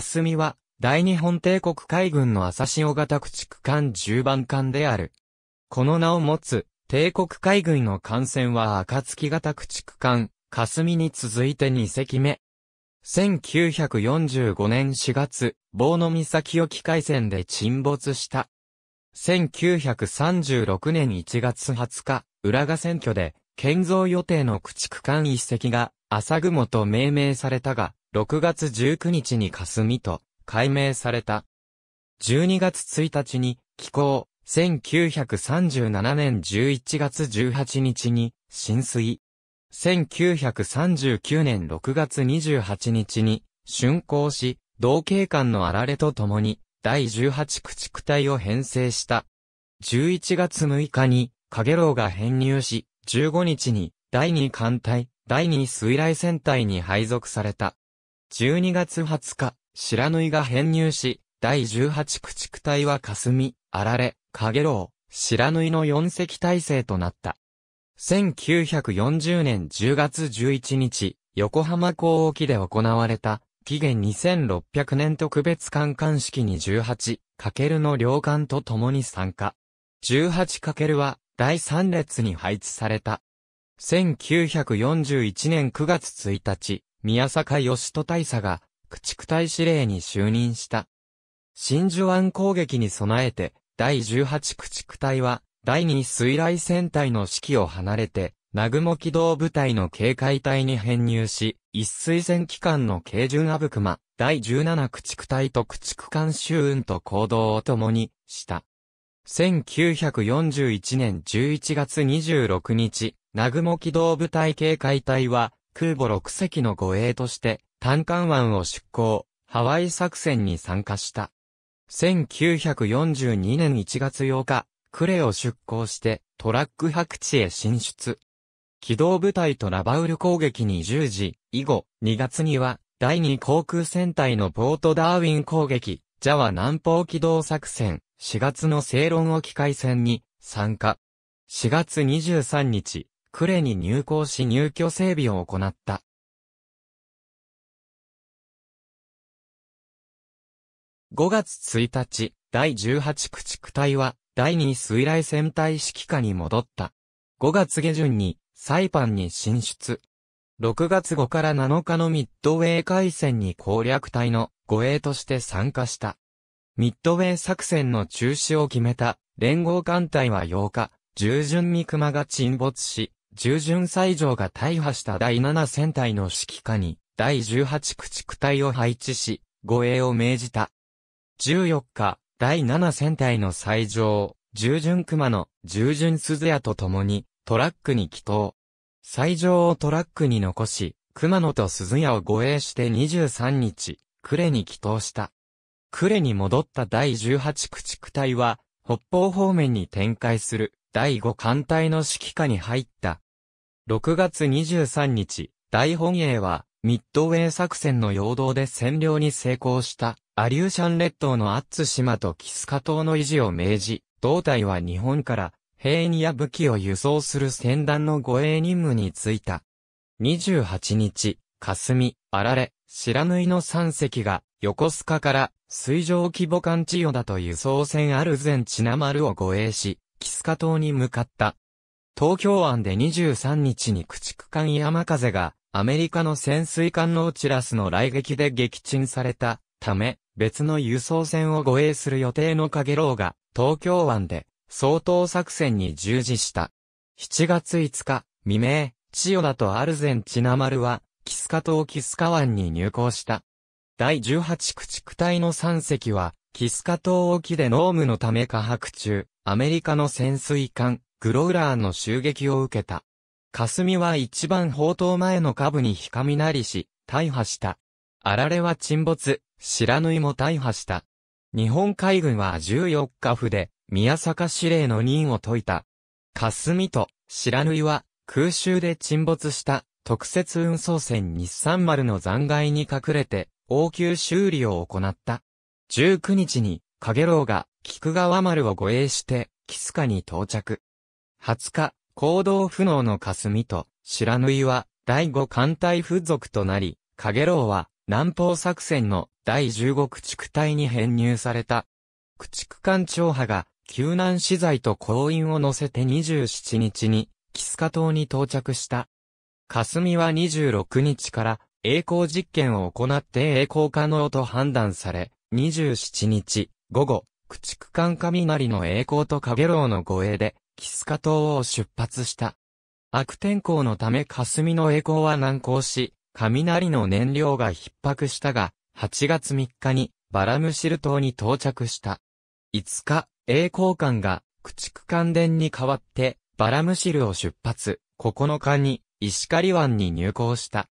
霞は、大日本帝国海軍の朝潮型駆逐艦10番艦である。この名を持つ、帝国海軍の艦船は暁型駆逐艦、霞に続いて2隻目。1945年4月、棒の岬沖海戦で沈没した。1936年1月20日、浦賀選挙で、建造予定の駆逐艦1隻が、朝雲と命名されたが、6月19日に霞と改名された。12月1日に寄港、1937年11月18日に浸水。1939年6月28日に竣工し、同警官のあられとともに第18駆逐隊を編成した。11月6日に影楼が編入し、15日に第2艦隊、第2水雷戦隊に配属された。12月20日、白縫いが編入し、第18駆逐隊は霞、あられ、かげろう、白縫いの4隻体制となった。1940年10月11日、横浜港沖で行われた、紀元2600年特別観艦式に1 8るの両艦と共に参加。1 8るは第3列に配置された。1941年9月1日、宮坂義人大佐が、駆逐隊司令に就任した。真珠湾攻撃に備えて、第18駆逐隊は、第2水雷戦隊の指揮を離れて、南雲機動部隊の警戒隊に編入し、一水戦機関の軽巡阿武隈、第17駆逐隊と駆逐艦周運と行動を共に、した。1941年11月26日、南雲機動部隊警戒隊は、空母6隻の護衛として、単管湾を出港、ハワイ作戦に参加した。1942年1月8日、クレを出港して、トラック白地へ進出。機動部隊とラバウル攻撃に従0時、以後、2月には、第2航空戦隊のポートダーウィン攻撃、ジャワ南方機動作戦、4月の正論沖海戦に参加。4月23日、呉に入港し入居整備を行った。5月1日、第18駆逐隊は、第2水雷戦隊指揮下に戻った。5月下旬に、サイパンに進出。6月5から7日のミッドウェー海戦に攻略隊の護衛として参加した。ミッドウェー作戦の中止を決めた連合艦隊は8日、従順に熊が沈没し、従順斎場が大破した第七戦隊の指揮下に、第十八駆逐隊を配置し、護衛を命じた。十四日、第七戦隊の斎場、従順熊野、従順鈴屋と共に、トラックに帰投。斎場をトラックに残し、熊野と鈴屋を護衛して23日、呉に帰投した。呉に戻った第十八駆逐隊は、北方方面に展開する第五艦隊の指揮下に入った6月23日、大本営は、ミッドウェー作戦の陽動で占領に成功した、アリューシャン列島のアッツ島とキスカ島の維持を命じ、胴体は日本から、兵員や武器を輸送する船団の護衛任務に就いた。28日、霞、あられ、白縫いの3隻が、横須賀から、水上規模艦千代田と輸送船アルゼンチナ丸を護衛し、キスカ島に向かった。東京湾で23日に駆逐艦山風がアメリカの潜水艦のーチラスの来撃で撃沈されたため、別の輸送船を護衛する予定のカゲロウが東京湾で相当作戦に従事した。7月5日未明、千代田とアルゼンチナ丸はキスカ島キスカ湾に入港した。第18駆逐隊の3隻は、キスカ島沖で濃霧のため下泊中、アメリカの潜水艦、グロウラーの襲撃を受けた。霞は一番砲塔前の下部にひかみなりし、大破した。あられは沈没、白縫いも大破した。日本海軍は14日府で、宮坂司令の任を解いた。霞と白縫いは、空襲で沈没した特設運送船日産丸の残骸に隠れて、応急修理を行った。19日に、影郎が菊川丸を護衛して、キスカに到着。20日、行動不能の霞と、白縫いは、第5艦隊付属となり、影郎は、南方作戦の第15駆逐隊に編入された。駆逐艦長派が、救難資材と行員を乗せて27日に、キスカ島に到着した。霞は26日から、栄光実験を行って栄光可能と判断され、27日、午後、駆逐艦雷の栄光と影郎の護衛で、キスカ島を出発した。悪天候のため霞の栄光は難航し、雷の燃料が逼迫したが、8月3日にバラムシル島に到着した。5日、栄光艦が駆逐艦電に代わってバラムシルを出発、9日に石狩湾に入港した。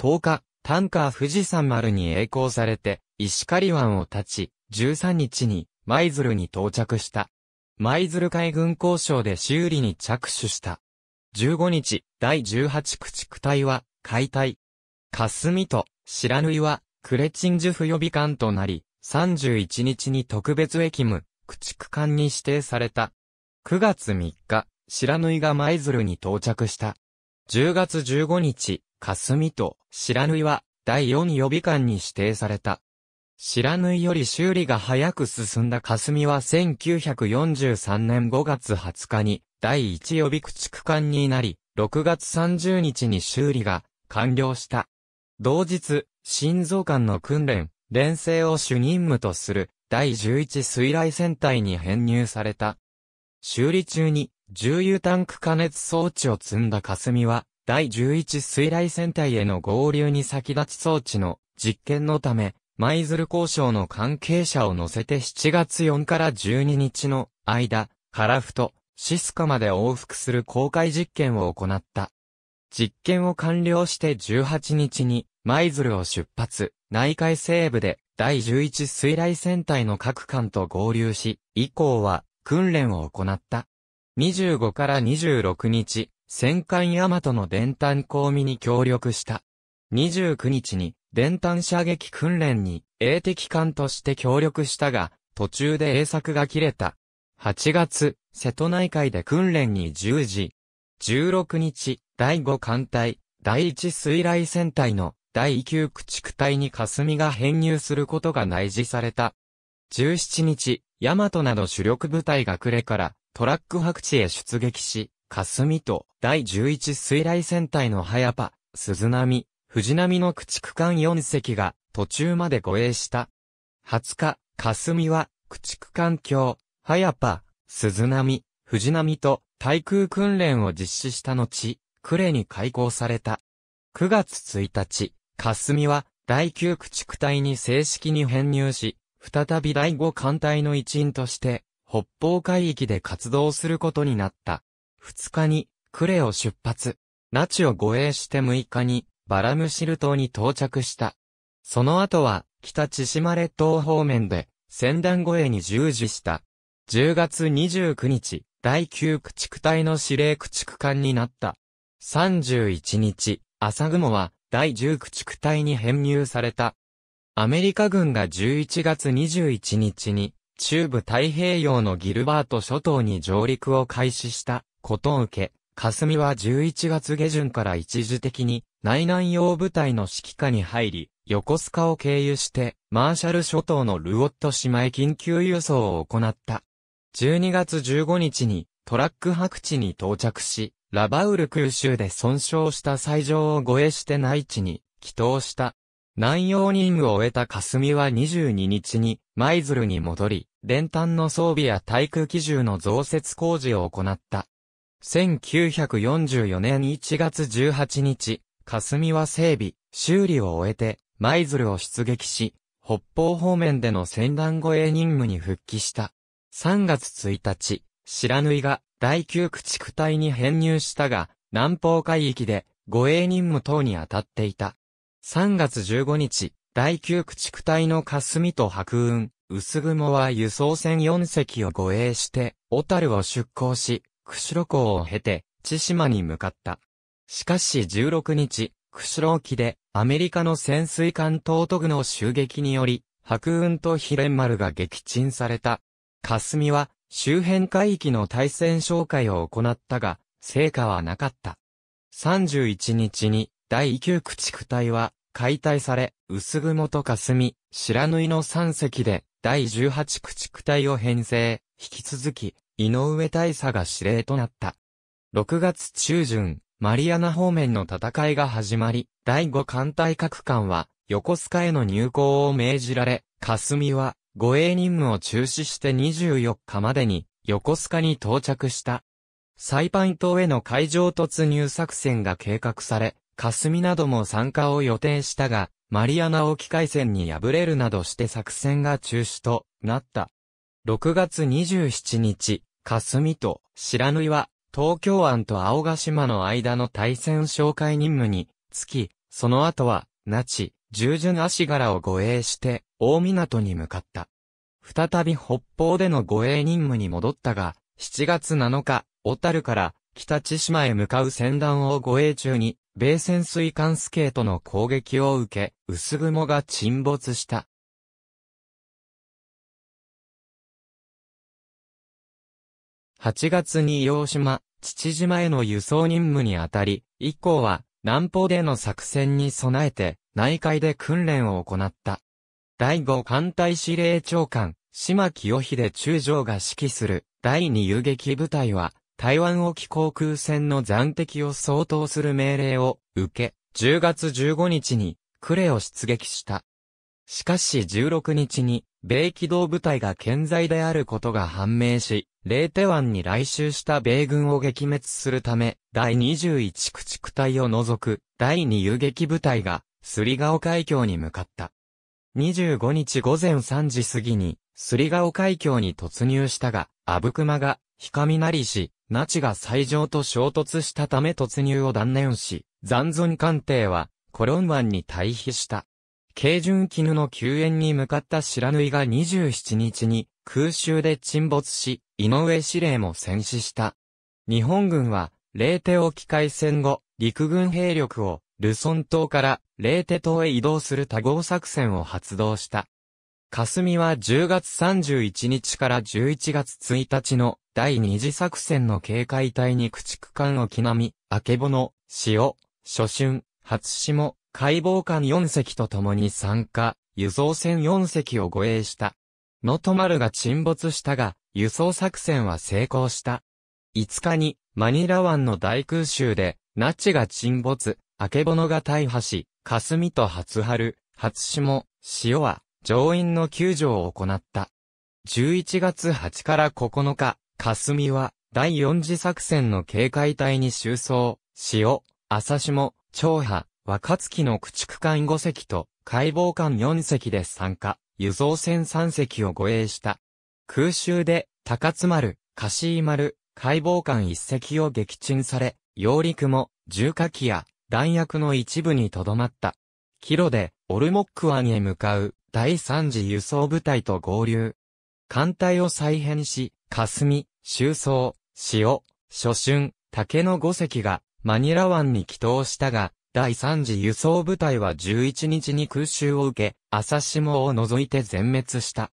10日、タンカー富士山丸に栄光されて、石狩湾を立ち、13日に舞鶴に到着した。舞鶴海軍交渉で修理に着手した。15日、第18駆逐隊は解体。霞と白縫はクレチンジュフ予備艦となり、31日に特別駅務、駆逐艦に指定された。9月3日、白縫が舞鶴に到着した。10月15日、霞と白縫は第4予備艦に指定された。知らぬいより修理が早く進んだ霞は1943年5月20日に第1予備駆逐艦になり、6月30日に修理が完了した。同日、心臓艦の訓練、連成を主任務とする第11水雷戦隊に編入された。修理中に重油タンク加熱装置を積んだ霞は、第11水雷戦隊への合流に先立ち装置の実験のため、舞鶴交渉の関係者を乗せて7月4から12日の間、樺太、シスカまで往復する公開実験を行った。実験を完了して18日に、舞鶴を出発、内海西部で第11水雷戦隊の各艦と合流し、以降は訓練を行った。25から26日、戦艦ヤマトの伝端公見に協力した。29日に電炭射撃訓練に、英敵艦として協力したが、途中で英作が切れた。8月、瀬戸内海で訓練に従事。16日、第5艦隊、第1水雷戦隊の第9駆逐隊に霞が編入することが内示された。17日、ヤマトなど主力部隊が暮れからトラック白地へ出撃し、霞と第11水雷戦隊の早場、鈴波、藤波の駆逐艦4隻が途中まで護衛した。20日、霞は駆逐艦橋、早パ、鈴波、藤波と対空訓練を実施した後、呉に開港された。9月1日、霞は第9駆逐隊に正式に編入し、再び第5艦隊の一員として、北方海域で活動することになった。2日に、呉を出発。那智を護衛して6日に、バラムシル島に到着した。その後は、北千島列島方面で、戦団護衛に従事した。10月29日、第9駆逐隊の司令駆逐艦になった。31日、朝雲は、第10駆逐隊に編入された。アメリカ軍が11月21日に、中部太平洋のギルバート諸島に上陸を開始したことを受け、霞は11月下旬から一時的に内南洋部隊の指揮下に入り、横須賀を経由して、マーシャル諸島のルオット島へ緊急輸送を行った。12月15日に、トラック白地に到着し、ラバウル空襲で損傷した斎場を護衛して内地に帰投した。南洋任務を終えた霞は22日に舞鶴に戻り、連炭の装備や対空機銃の増設工事を行った。1944年1月18日、霞は整備、修理を終えて、舞鶴を出撃し、北方方面での戦乱護衛任務に復帰した。3月1日、白縫いが第9駆逐隊に編入したが、南方海域で護衛任務等に当たっていた。3月15日、第9駆逐隊の霞と白雲、薄雲は輸送船4隻を護衛して、小樽を出港し、釧路港を経て、千島に向かった。しかし16日、釧路沖でアメリカの潜水艦東都具の襲撃により、白雲とヒレンマルが撃沈された。霞は周辺海域の対戦紹介を行ったが、成果はなかった。31日に第9駆逐隊は解体され、薄雲と霞、白縫いの3隻で第18駆逐隊を編成、引き続き、井上大佐が司令となった。6月中旬、マリアナ方面の戦いが始まり、第五艦隊各艦は、横須賀への入港を命じられ、霞は、護衛任務を中止して24日までに、横須賀に到着した。サイパン島への海上突入作戦が計画され、霞なども参加を予定したが、マリアナ沖海戦に敗れるなどして作戦が中止となった。6月27日、霞と白縫は東京湾と青ヶ島の間の対戦紹介任務に、着き、その後は、那智、従順足柄を護衛して、大港に向かった。再び北方での護衛任務に戻ったが、7月7日、小樽から北千島へ向かう船団を護衛中に、米潜水艦スケートの攻撃を受け、薄雲が沈没した。8月に洋島、父島への輸送任務にあたり、以降は南方での作戦に備えて内海で訓練を行った。第5艦隊司令長官、島清秀中将が指揮する第2遊撃部隊は、台湾沖航空船の残敵を相当する命令を受け、10月15日に呉を出撃した。しかし16日に、米機動部隊が健在であることが判明し、レーテ湾に来襲した米軍を撃滅するため、第21駆逐隊を除く第2遊撃部隊が、すりがお海峡に向かった。25日午前3時過ぎに、すりがお海峡に突入したが、アブクマが、みなりし、ナチが最上と衝突したため突入を断念し、残存艦艇は、コロン湾に退避した。軽巡絹の救援に向かった白縫が27日に、空襲で沈没し、井上司令も戦死した。日本軍は、レーテ沖海戦後、陸軍兵力を、ルソン島から、レーテ島へ移動する多合作戦を発動した。霞は10月31日から11月1日の第二次作戦の警戒隊に駆逐艦沖み、明けぼの、塩、初春、初下、解剖艦4隻と共に参加、輸送船4隻を護衛した。能登丸が沈没したが、輸送作戦は成功した。5日に、マニラ湾の大空襲で、ナチが沈没、あけぼのが大破し、霞と初春、初下、潮は、上院の救助を行った。11月8から9日、霞は、第4次作戦の警戒隊に収葬、潮、朝下、長波、若月の駆逐艦5隻と、解剖艦4隻で参加。輸送船3隻を護衛した。空襲で、高津丸、貸井丸、解剖艦1隻を撃沈され、揚陸も、重火器や弾薬の一部にとどまった。キロで、オルモック湾へ向かう、第三次輸送部隊と合流。艦隊を再編し、霞、周宗、潮、初春、竹の5隻が、マニラ湾に帰島したが、第3次輸送部隊は11日に空襲を受け、朝下を除いて全滅した。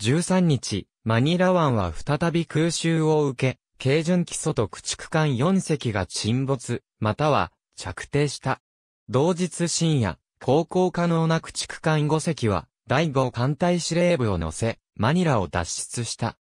13日、マニラ湾は再び空襲を受け、軽巡基礎と駆逐艦4隻が沈没、または着底した。同日深夜、航行可能な駆逐艦5隻は、第5艦隊司令部を乗せ、マニラを脱出した。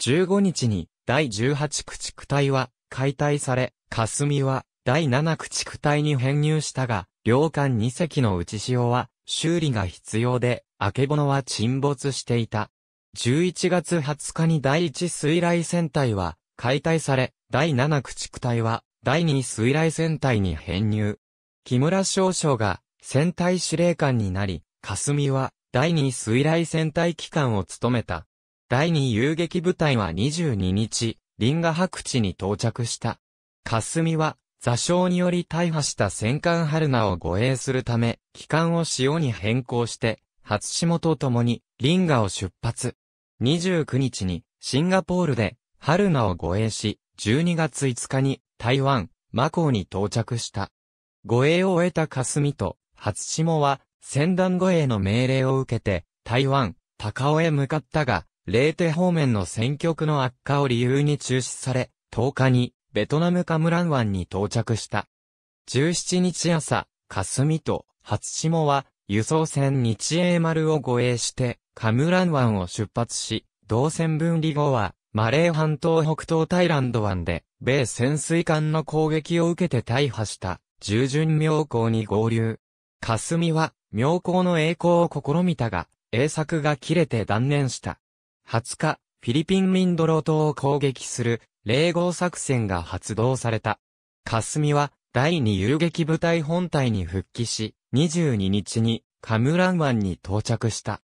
15日に、第18駆逐隊は、解体され、霞は、第7駆逐隊に編入したが、両艦2隻の内潮は修理が必要で、あけぼのは沈没していた。11月20日に第1水雷戦隊は解体され、第7駆逐隊は第2水雷戦隊に編入。木村少将が戦隊司令官になり、霞は第2水雷戦隊機関を務めた。第2遊撃部隊は22日、林河白地に到着した。霞は座礁により大破した戦艦春名を護衛するため、機関を潮に変更して、初島と共に、リンガを出発。29日に、シンガポールで、春名を護衛し、12月5日に、台湾、マコーに到着した。護衛を終えた霞と、初島は、戦団護衛の命令を受けて、台湾、高尾へ向かったが、霊帝方面の戦局の悪化を理由に中止され、10日にベトナムカムラン湾に到着した。17日朝、霞と初島は輸送船日英丸を護衛してカムラン湾を出発し、同船分離後はマレー半島北東タイランド湾で米潜水艦の攻撃を受けて大破した従順妙高に合流。霞は妙高の栄光を試みたが、栄作が切れて断念した。20日、フィリピンミンドロ島を攻撃する冷合作戦が発動された。霞は、第2遊撃部隊本隊に復帰し、22日に、カムラン湾に到着した。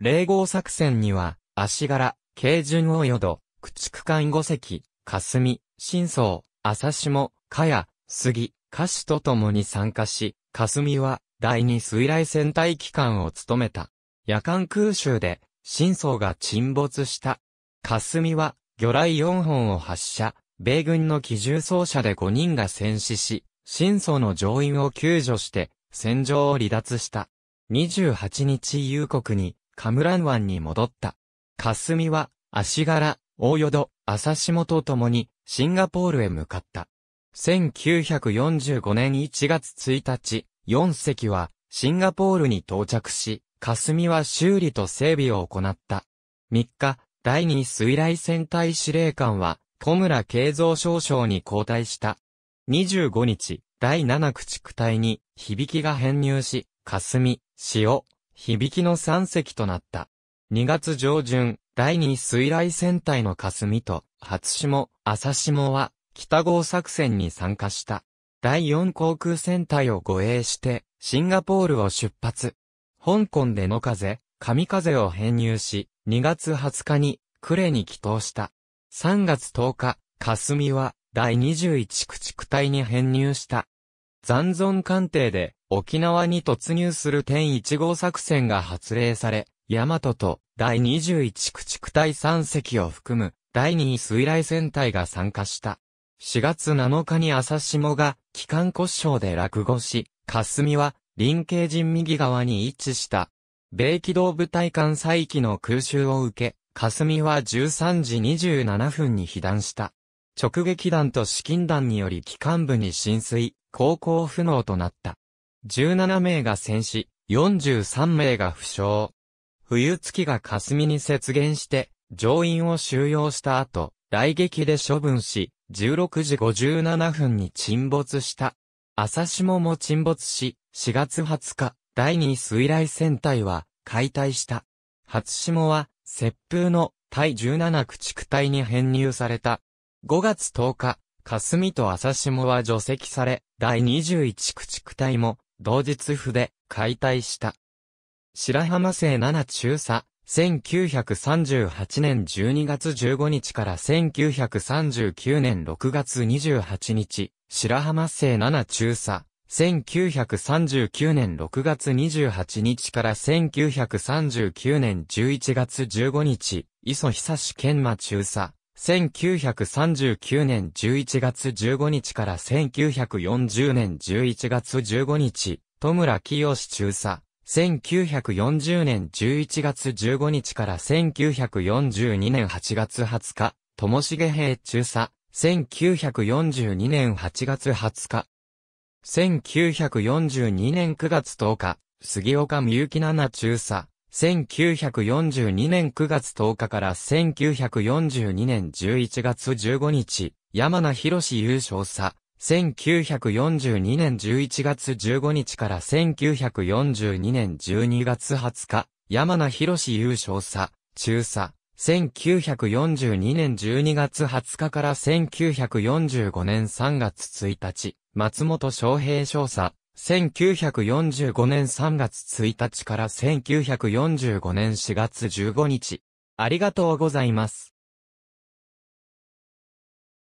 冷合作戦には、足柄、軽順大淀、駆逐艦五隻、霞、新宗、朝下、茅、谷、杉、歌手と共に参加し、霞は、第2水雷戦隊機関を務めた。夜間空襲で、新宗が沈没した。霞は、魚雷4本を発射、米軍の機銃装車で5人が戦死し、新祖の乗員を救助して、戦場を離脱した。28日夕刻に、カムラン湾に戻った。霞は、足柄、大淀、朝下とともに、シンガポールへ向かった。1945年1月1日、4隻は、シンガポールに到着し、霞は修理と整備を行った。3日、第二水雷戦隊司令官は、小村慶三少将に交代した。25日、第七駆逐隊に、響きが編入し、霞、潮、響きの三隻となった。2月上旬、第二水雷戦隊の霞と、初霜、朝霜は、北号作戦に参加した。第四航空戦隊を護衛して、シンガポールを出発。香港での風、神風を編入し、2月20日に、呉に帰投した。3月10日、霞は、第21駆逐隊に編入した。残存艦艇で、沖縄に突入する天一号作戦が発令され、大和と第21駆逐隊3隻を含む第2位水雷戦隊が参加した。4月7日に朝下が機関故障で落語し、霞は臨慶人右側に位置した米機動部隊艦再起の空襲を受け、霞は13時27分に被弾した。直撃弾と資金弾により機関部に浸水、航行不能となった。17名が戦死、43名が負傷。冬月が霞に接原して、乗員を収容した後、来撃で処分し、16時57分に沈没した。朝下も沈没し、4月20日、第二水雷戦隊は解体した。初下は、雪風の第17駆逐隊に編入された。5月10日、霞と朝下は除籍され、第21駆逐隊も、同日府で解体した。白浜生7中佐、1938年12月15日から1939年6月28日、白浜生7中佐、1939年6月28日から1939年11月15日、磯久志研磨中佐。1939年11月15日から1940年11月15日、戸村清志中佐。1940年11月15日から1942年8月20日、ともしげ平中佐。1942年8月20日、1942年9月10日、杉岡みゆき七中佐。1942年9月10日から1942年11月15日、山名博士優勝佐。1942年11月15日から1942年12月20日、山名博士優勝佐、中佐。1942年12月20日から1945年3月1日、松本昌平少佐、1945年3月1日から1945年4月15日。ありがとうございます。